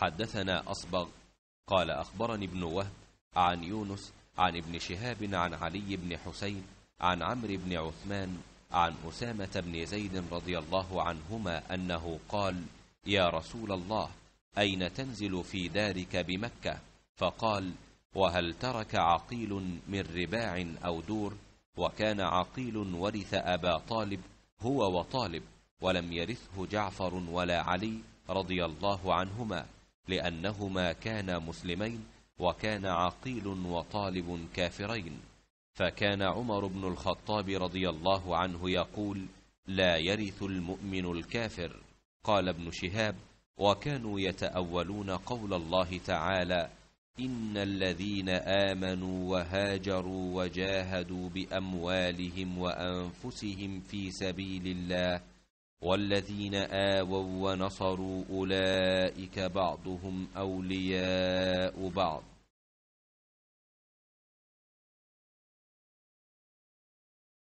حدثنا أصبغ قال أخبرني ابن وهب عن يونس عن ابن شهاب عن علي بن حسين عن عمرو بن عثمان عن أسامة بن زيد رضي الله عنهما أنه قال يا رسول الله أين تنزل في دارك بمكة فقال وهل ترك عقيل من رباع أو دور وكان عقيل ورث أبا طالب هو وطالب ولم يرثه جعفر ولا علي رضي الله عنهما لأنهما كانا مسلمين وكان عقيل وطالب كافرين فكان عمر بن الخطاب رضي الله عنه يقول لا يرث المؤمن الكافر قال ابن شهاب وكانوا يتأولون قول الله تعالى إن الذين آمنوا وهاجروا وجاهدوا بأموالهم وأنفسهم في سبيل الله والذين آووا ونصروا أولئك بعضهم أولياء بعض